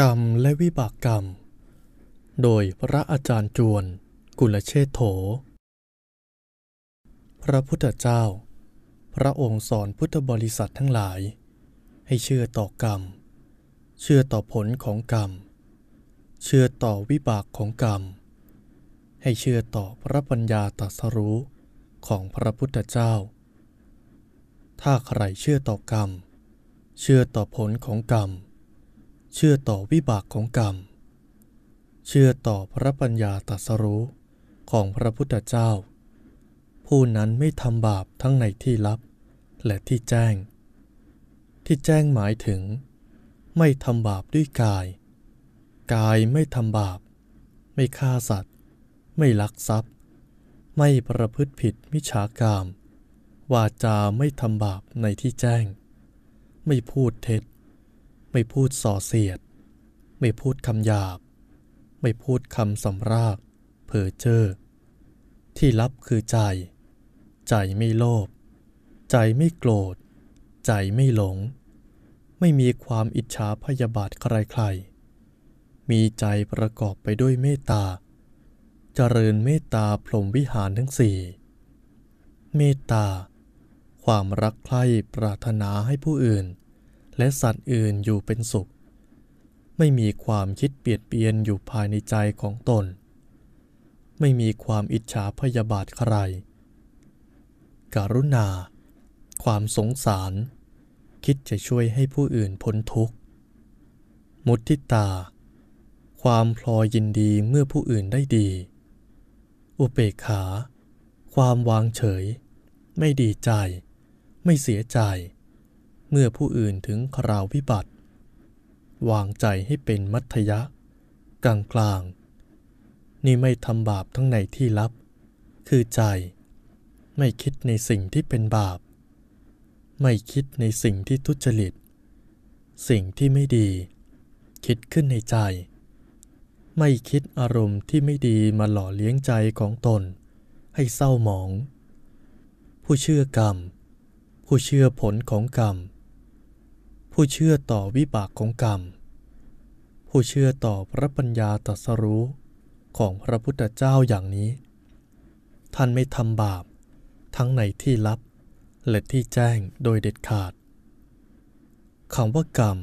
กรรมและวิบากกรรม โดยพระอาจารย์จวนกุลเชษโถ พระพุทธเจ้า พระองค์สอนพุทธบริษัททั้งหลาย ให้เชื่อต่อกรรม เชื่อต่อผลของกรรม เชื่อต่อวิบากของกรรม ให้เชื่อต่อพระปัญญาตรัสรู้ของพระพุทธเจ้า ถ้าใครเชื่อต่อกรรม เชื่อต่อผลของกรรมเชื่อต่อวิบากของกรรม เชื่อต่อพระปัญญาตรัสรู้ของพระพุทธเจ้า ผู้นั้นไม่ทำบาปทั้งในที่ลับและที่แจ้ง ที่แจ้งหมายถึง ไม่ทำบาปด้วยกาย กายไม่ทำบาป ไม่ฆ่าสัตว์ ไม่ลักทรัพย์ ไม่ประพฤติผิดมิฉากรรม วาจาไม่ทำบาปในที่แจ้ง ไม่พูดเท็จไม่พูดส่อเสียด ไม่พูด คำหยาบ ไม่พูด คำสำราบเผอเจอ้อ ที่รับคือใจ ใจไม่โลภ ใจไม่โกรธ ใจไม่หลง ไม่มีความอิจฉาพยาบาทใคร ๆ มีใจประกอบไปด้วยเมตตา เจริญเมตตาพรมวิหารทั้งสี่ เมตตา ความรักใคร่ปรารถนาให้ผู้อื่นและสัตว์อื่นอยู่เป็นสุข ไม่มีความคิดเปียดเปียนอยู่ภายในใจของตน ไม่มีความอิจฉาพยาบาทใคร กรุณา ความสงสาร คิดจะช่วยให้ผู้อื่นพ้นทุกข์ มุทิตา ความพลอยยินดีเมื่อผู้อื่นได้ดี อุเปกขา ความวางเฉย ไม่ดีใจ ไม่เสียใจเมื่อผู้อื่นถึงคราววิบัติ วางใจให้เป็นมัธยะกลางกลางนี่ไม่ทำบาปทั้งในที่ลับ คือใจ ไม่คิดในสิ่งที่เป็นบาป ไม่คิดในสิ่งที่ทุจริตสิ่งที่ไม่ดี คิดขึ้นในใจ ไม่คิดอารมณ์ที่ไม่ดีมาหล่อเลี้ยงใจของตนให้เศร้าหมอง ผู้เชื่อกรรม ผู้เชื่อผลของกรรมผู้เชื่อต่อวิบากของกรรม ผู้เชื่อต่อพระปัญญาตรัสรู้ของพระพุทธเจ้าอย่างนี้ ท่านไม่ทำบาปทั้งในที่ลับและที่แจ้งโดยเด็ดขาด คำว่ากรรม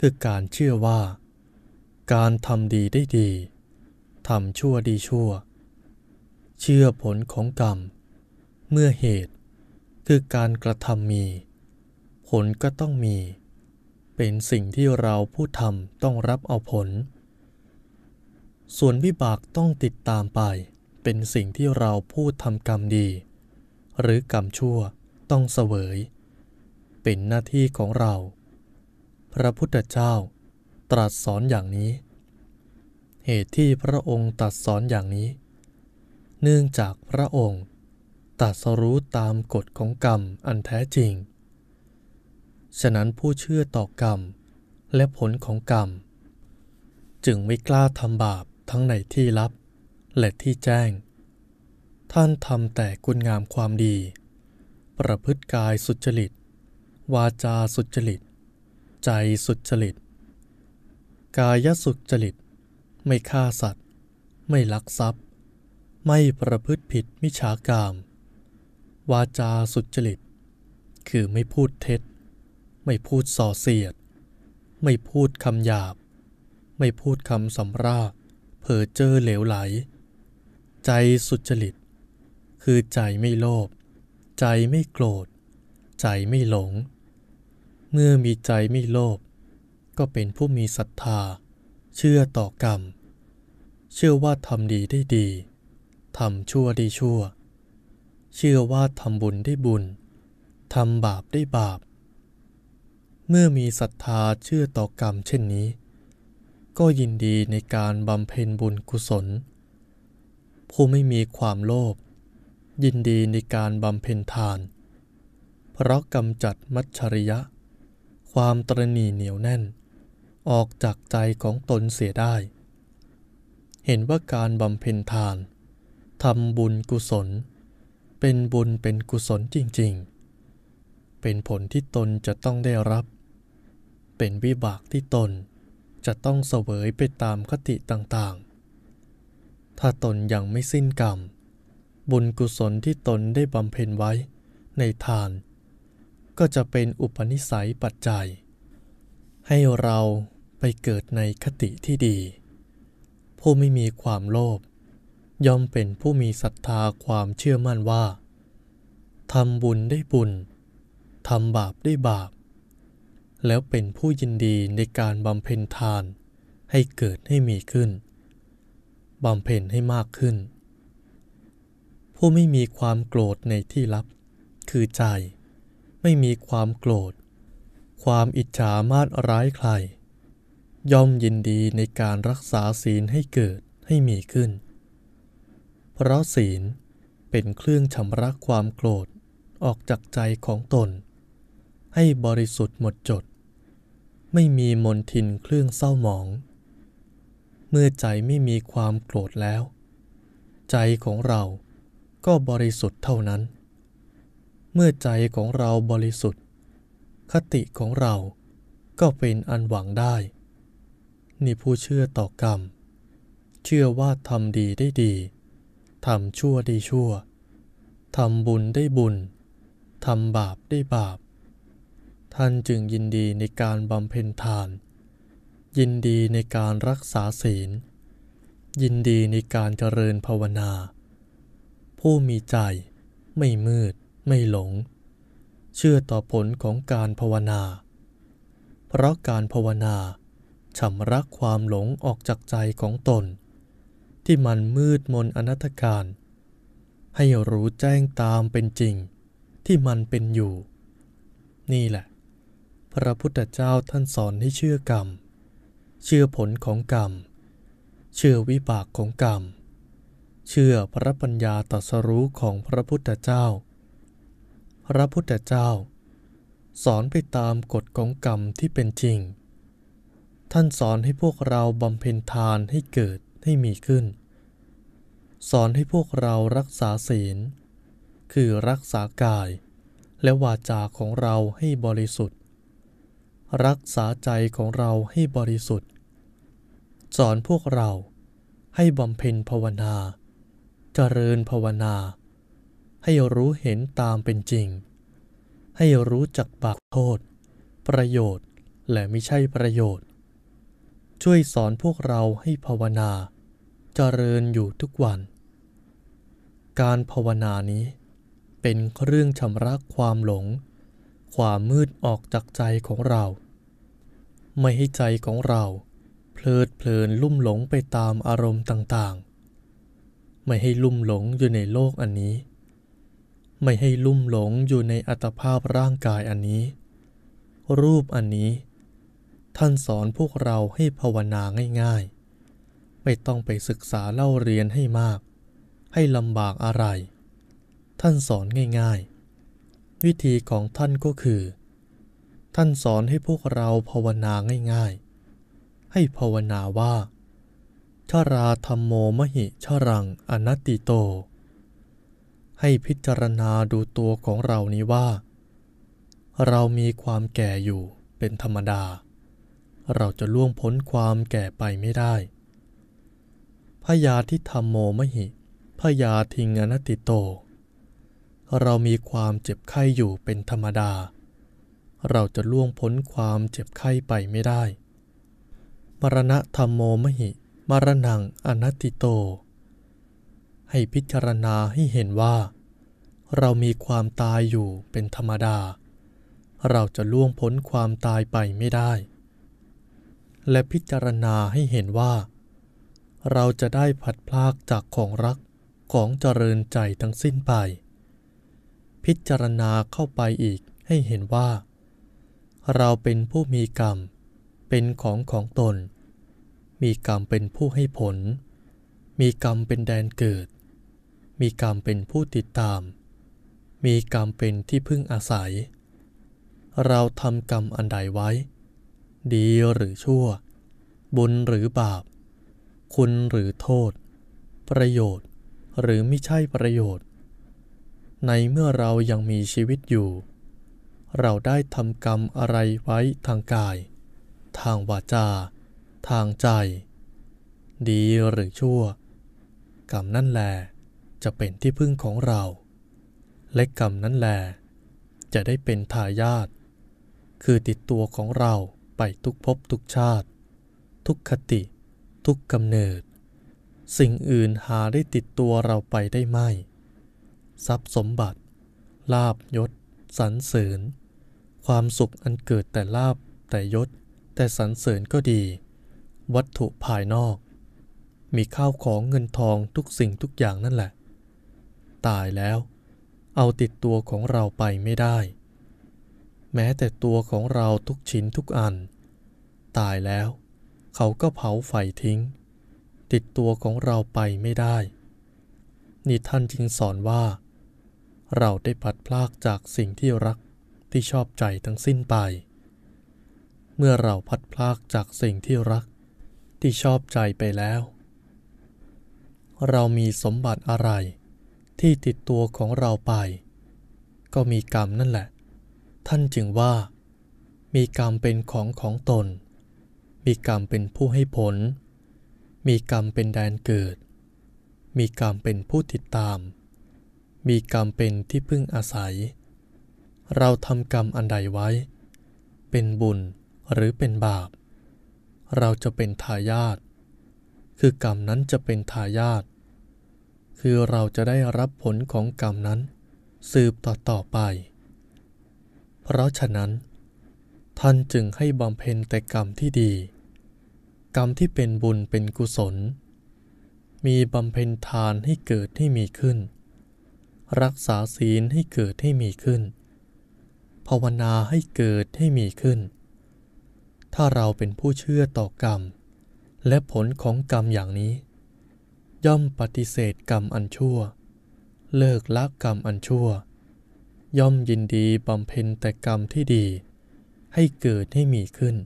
คือการเชื่อว่า การทำดีได้ดีทำชั่วดีชั่ว เชื่อผลของกรรม เมื่อเหตุคือการกระทำมีผลก็ต้องมี เป็นสิ่งที่เราผู้ทำต้องรับเอาผล ส่วนวิบากต้องติดตามไป เป็นสิ่งที่เราผู้ทำกรรมดี หรือกรรมชั่วต้องเสวย เป็นหน้าที่ของเรา พระพุทธเจ้าตรัสสอนอย่างนี้ เหตุที่พระองค์ตรัสสอนอย่างนี้ เนื่องจากพระองค์ตรัสรู้ตามกฎของกรรมอันแท้จริงฉะนั้นผู้เชื่อต่อกรรมและผลของกรรม จึงไม่กล้าทำบาปทั้งในที่ลับและที่แจ้ง ท่านทำแต่คุณงามความดี ประพฤติกายสุจริตวาจาสุจริต ใจสุจริต กายสุจริต ไม่ฆ่าสัตว์ ไม่ลักทรัพย์ ไม่ประพฤติผิดมิฉากรรมวาจาสุจริต คือไม่พูดเท็จไม่พูดส่อเสียด ไม่พูดคำหยาบ ไม่พูดคำสำราญเผอเจอเหลวไหล ใจสุจริตคือใจไม่โลภใจไม่โกรธ ใจไม่หลง เมื่อมีใจไม่โลภก็เป็นผู้มีศรัทธา เชื่อต่อกรรม เชื่อว่าทำดีได้ดีทำชั่วได้ชั่ว เชื่อว่าทำบุญได้บุญทำบาปได้บาปเมื่อมีศรัทธาเชื่อต่อกรรมเช่นนี้ ก็ยินดีในการบำเพ็ญบุญกุศล ผู้ไม่มีความโลภยินดีในการบำเพ็ญทาน เพราะกำจัดมัจฉริยะ ความตรณีเหนียวแน่น ออกจากใจของตนเสียได้ เห็นว่าการบำเพ็ญทานทำบุญกุศล เป็นบุญเป็นกุศลจริงๆ เป็นผลที่ตนจะต้องได้รับเป็นวิบากที่ตนจะต้องเสวยไปตามคติต่างๆ ถ้าตนยังไม่สิ้นกรรม บุญกุศลที่ตนได้บำเพ็ญไว้ในทาน ก็จะเป็นอุปนิสัยปัจจัย ให้เราไปเกิดในคติที่ดี ผู้ไม่มีความโลภย่อมเป็นผู้มีศรัทธาความเชื่อมั่นว่าทำบุญได้บุญ ทำบาปได้บาปแล้วเป็นผู้ยินดีในการบำเพ็ญทาน ให้เกิดให้มีขึ้น บำเพ็ญให้มากขึ้น ผู้ไม่มีความโกรธในที่ลับ คือใจไม่มีความโกรธ ความอิจฉามาดร้ายใคร ย่อมยินดีในการรักษาศีลให้เกิดให้มีขึ้น เพราะศีลเป็นเครื่องชำระความโกรธออกจากใจของตน ให้บริสุทธิ์หมดจดไม่มีมนทินเครื่องเศร้าหมอง เมื่อใจไม่มีความโกรธแล้ว ใจของเราก็บริสุทธิ์เท่านั้น เมื่อใจของเราบริสุทธิ์ คติของเราก็เป็นอันหวังได้ นี่ผู้เชื่อต่อกรรม เชื่อว่าทำดีได้ดีทำชั่วได้ชั่วทำบุญได้บุญทำบาปได้บาปท่านจึงยินดีในการบำเพ็ญทาน ยินดีในการรักษาศีล ยินดีในการเจริญภาวนา ผู้มีใจไม่มืด ไม่หลง เชื่อต่อผลของการภาวนา เพราะการภาวนาชำระความหลงออกจากใจของตน ที่มันมืดมนอนัตการให้รู้แจ้งตามเป็นจริงที่มันเป็นอยู่ นี่แหละพระพุทธเจ้าท่านสอนให้เชื่อกรรม เชื่อผลของกรรม เชื่อวิบากของกรรม เชื่อพระปัญญาตรัสรู้ของพระพุทธเจ้า พระพุทธเจ้า สอนไปตามกฎของกรรมที่เป็นจริง ท่านสอนให้พวกเราบำเพ็ญทานให้เกิดให้มีขึ้น สอนให้พวกเรารักษาศีล คือรักษากายและวาจาของเราให้บริสุทธิรักษาใจของเราให้บริสุทธิ์ สอนพวกเราให้บำเพ็ญภาวนาจเจริญภาวนา ให้รู้เห็นตามเป็นจริง ให้รู้จักบาปโทษ ประโยชน์และไม่ใช่ประโยชน์ ช่วยสอนพวกเราให้ภาวนาจเจริญอยู่ทุกวัน การภาวนานี้ เป็นเรื่องชำระความหลง ความมืดออกจากใจของเราไม่ให้ใจของเรา เพลิดเพลินลุ่มหลงไปตามอารมณ์ต่างๆ ไม่ให้ลุ่มหลงอยู่ในโลกอันนี้ ไม่ให้ลุ่มหลงอยู่ในอัตภาพร่างกายอันนี้ รูปอันนี้ ท่านสอนพวกเราให้ภาวนาง่ายๆ ไม่ต้องไปศึกษาเล่าเรียนให้มาก ให้ลำบากอะไร ท่านสอนง่ายๆ วิธีของท่านก็คือท่านสอนให้พวกเราภาวนาง่าย ๆ ให้ภาวนาว่า ชราธรรมโมมหิชรังอนัตติโต ให้พิจารณาดูตัวของเรานี้ว่า เรามีความแก่อยู่เป็นธรรมดา เราจะล่วงพ้นความแก่ไปไม่ได้ พยาทิธรรมโมมหิ พยาทิงอนัตติโต เรามีความเจ็บไข้อยู่เป็นธรรมดาเราจะล่วงพ้นความเจ็บไข้ไปไม่ได้ มรณะธรรมโมมหิ มรณังอนัตติโต ให้พิจารณาให้เห็นว่า เรามีความตายอยู่เป็นธรรมดา เราจะล่วงพ้นความตายไปไม่ได้ และพิจารณาให้เห็นว่า เราจะได้ผัดพลากจากของรักของเจริญใจทั้งสิ้นไป พิจารณาเข้าไปอีกให้เห็นว่าเราเป็นผู้มีกรรม เป็นของของตน มีกรรมเป็นผู้ให้ผล มีกรรมเป็นแดนเกิด มีกรรมเป็นผู้ติดตาม มีกรรมเป็นที่พึ่งอาศัย เราทำกรรมอันใดไว้ ดีหรือชั่ว บุญหรือบาป คุณหรือโทษ ประโยชน์ หรือไม่ใช่ประโยชน์ ในเมื่อเรายังมีชีวิตอยู่เราได้ทำกรรมอะไรไว้ทางกาย ทางวาจา ทางใจ ดีหรือชั่ว กรรมนั่นแหลจะเป็นที่พึ่งของเรา และกรรมนั้นแหลจะได้เป็นทายาท คือติดตัวของเราไปทุกภพทุกชาติ ทุกคติ ทุกกำเนิด สิ่งอื่นหาได้ติดตัวเราไปได้ไม่ ทรัพย์สมบัติ ลาบยศ สรรเสริญความสุขอันเกิดแต่ลาบแต่ยศ แต่สรรเสริญก็ดี วัตถุภายนอก มีข้าวของเงินทองทุกสิ่งทุกอย่างนั่นแหละตายแล้ว เอาติดตัวของเราไปไม่ได้ แม้แต่ตัวของเราทุกชิ้นทุกอัน ตายแล้ว เขาก็เผาไฟทิ้ง ติดตัวของเราไปไม่ได้นี่ท่านจึงสอนว่า เราได้พัดพลากจากสิ่งที่รักที่ชอบใจทั้งสิ้นไป เมื่อเราพัดพลากจากสิ่งที่รักที่ชอบใจไปแล้ว เรามีสมบัติอะไรที่ติดตัวของเราไป ก็มีกรรมนั่นแหละ ท่านจึงว่า มีกรรมเป็นของของตน มีกรรมเป็นผู้ให้ผล มีกรรมเป็นแดนเกิด มีกรรมเป็นผู้ติดตาม มีกรรมเป็นที่พึ่งอาศัยเราทำกรรมอันใดไว้ เป็นบุญหรือเป็นบาป เราจะเป็นทายาทคือกรรมนั้นจะเป็นทายาทคือเราจะได้รับผลของกรรมนั้น สืบต่อต่อไป เพราะฉะนั้น ท่านจึงให้บำเพ็ญแต่กรรมที่ดี กรรมที่เป็นบุญเป็นกุศล มีบำเพ็ญทานให้เกิดให้มีขึ้น รักษาศีลให้เกิดให้มีขึ้นภาวนาให้เกิดให้มีขึ้น ถ้าเราเป็นผู้เชื่อต่อกรรม และผลของกรรมอย่างนี้ ย่อมปฏิเสธกรรมอันชั่ว เลิกละกรรมอันชั่ว ย่อมยินดีบำเพ็ญแต่กรรมที่ดี ให้เกิดให้มีขึ้น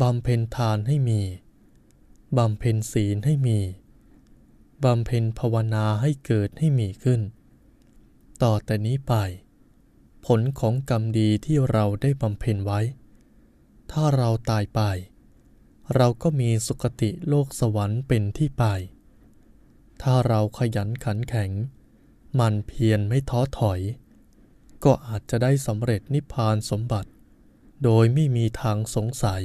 บำเพ็ญทานให้มี บำเพ็ญศีลให้มี บำเพ็ญภาวนาให้เกิดให้มีขึ้น ต่อแต่นี้ไปผลของกรรมดีที่เราได้บำเพ็ญไว้ ถ้าเราตายไป เราก็มีสุคติโลกสวรรค์เป็นที่ไป ถ้าเราขยันขันแข็ง มันเพียรไม่ท้อถอย ก็อาจจะได้สำเร็จนิพพานสมบัติ โดยไม่มีทางสงสัย